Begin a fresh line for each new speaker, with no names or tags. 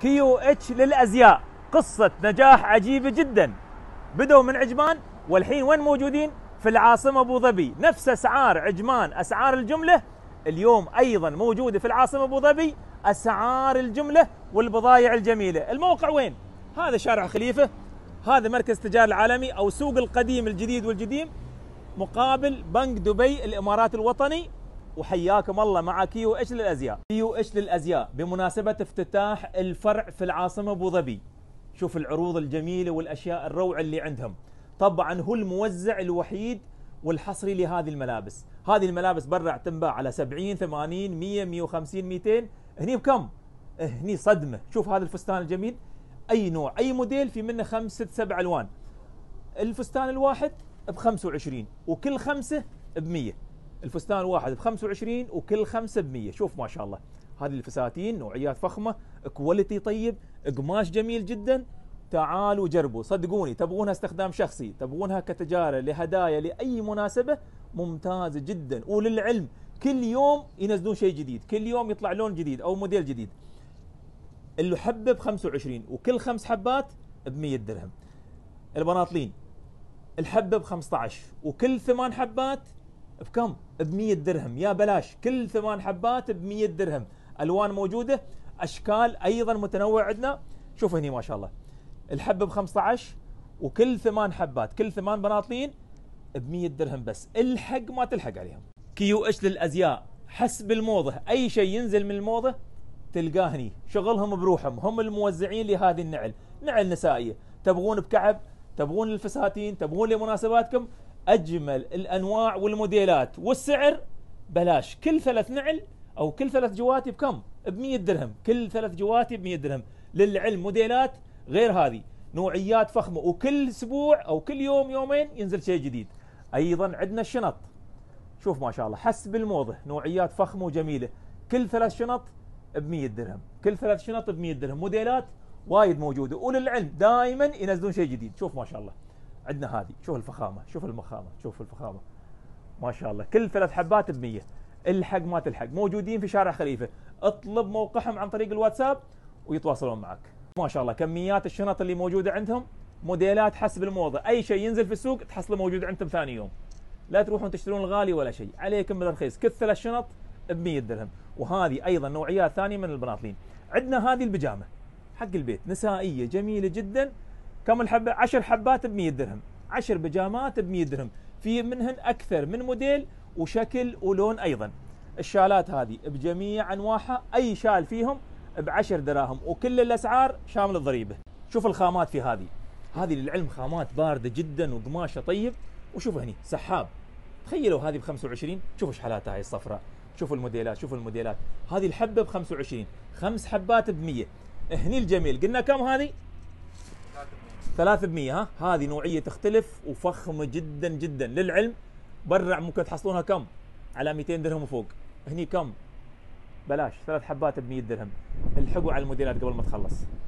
كيو اتش للازياء قصه نجاح عجيبه جدا بدوا من عجمان والحين وين موجودين في العاصمه ابو ظبي نفس اسعار عجمان اسعار الجمله اليوم ايضا موجوده في العاصمه ابو ظبي اسعار الجمله والبضائع الجميله الموقع وين هذا شارع خليفه هذا مركز التجاره العالمي او سوق القديم الجديد والجديم مقابل بنك دبي الامارات الوطني وحياكم الله مع كيو اتش للازياء كيو اتش للازياء بمناسبه افتتاح الفرع في العاصمه ابو ظبي شوف العروض الجميله والاشياء الروعه اللي عندهم طبعا هو الموزع الوحيد والحصري لهذه الملابس هذه الملابس برع تنباع على 70 80 100 150 200 هني بكم هني صدمه شوف هذا الفستان الجميل اي نوع اي موديل في منه خمسة سبع الوان الفستان الواحد ب 25 وكل خمسه ب 100 الفستان واحد ب 25 وكل خمسه ب 100 شوف ما شاء الله هذه الفساتين نوعيات فخمه كواليتي طيب قماش جميل جدا تعالوا جربوا صدقوني تبغونها استخدام شخصي تبغونها كتجاره لهدايا لاي مناسبه ممتازه جدا وللعلم كل يوم ينزلون شيء جديد كل يوم يطلع لون جديد او موديل جديد اللي حبه ب 25 وكل خمس حبات ب 100 درهم البناطلين الحبه ب 15 وكل ثمان حبات بكم؟ ب 100 درهم يا بلاش كل ثمان حبات ب 100 درهم الوان موجوده اشكال ايضا متنوع عندنا شوف هني ما شاء الله الحبه ب 15 وكل ثمان حبات كل ثمان بناطيل ب 100 درهم بس الحق ما تلحق عليهم كيو اتش للازياء حسب الموضه اي شيء ينزل من الموضه تلقاه هني شغلهم بروحهم هم الموزعين لهذه النعل نعل نسائيه تبغون بكعب تبغون الفساتين تبغون لمناسباتكم أجمل الأنواع والموديلات والسعر بلاش كل ثلاث نعل أو كل ثلاث جواتي بكم؟ ب 100 درهم كل ثلاث جواتي ب 100 درهم للعلم موديلات غير هذه نوعيات فخمة وكل أسبوع أو كل يوم يومين ينزل شيء جديد أيضا عندنا الشنط شوف ما شاء الله حسب الموضة نوعيات فخمة وجميلة كل ثلاث شنط ب 100 درهم كل ثلاث شنط ب 100 درهم موديلات وايد موجودة وللعلم دائما ينزلون شيء جديد شوف ما شاء الله عندنا هذه شوف الفخامه شوف المخامه شوف الفخامه ما شاء الله كل ثلاث حبات ب 100 الحق ما تلحق موجودين في شارع خليفه اطلب موقعهم عن طريق الواتساب ويتواصلون معك ما شاء الله كميات الشنط اللي موجوده عندهم موديلات حسب الموضه اي شيء ينزل في السوق تحصله موجود عندهم ثاني يوم لا تروحون تشترون الغالي ولا شيء عليكم بالرخيص كثل الشنط ب 100 درهم وهذه ايضا نوعيات ثانيه من البناطيل عندنا هذه البيجامه حق البيت نسائيه جميله جدا كم الحبه 10 حبات ب 100 درهم 10 بيجامات ب 100 درهم في منهن اكثر من موديل وشكل ولون ايضا الشالات هذه بجميع انواعها اي شال فيهم ب 10 دراهم وكل الاسعار شامل الضريبه شوف الخامات في هذه هذه للعلم خامات بارده جدا وقماشه طيب وشوف هني سحاب تخيلوا هذه ب 25 شوفوا ايش حالاتها هاي الصفراء شوفوا الموديلات شوفوا الموديلات هذه الحبه ب 25 خمس حبات ب 100 هني الجميل قلنا كم هذه بمية ها هذه نوعيه تختلف وفخمه جدا جدا للعلم برع ممكن تحصلونها كم على 200 درهم وفوق هني كم بلاش ثلاث حبات ب 100 درهم الحقوا على الموديلات قبل ما تخلص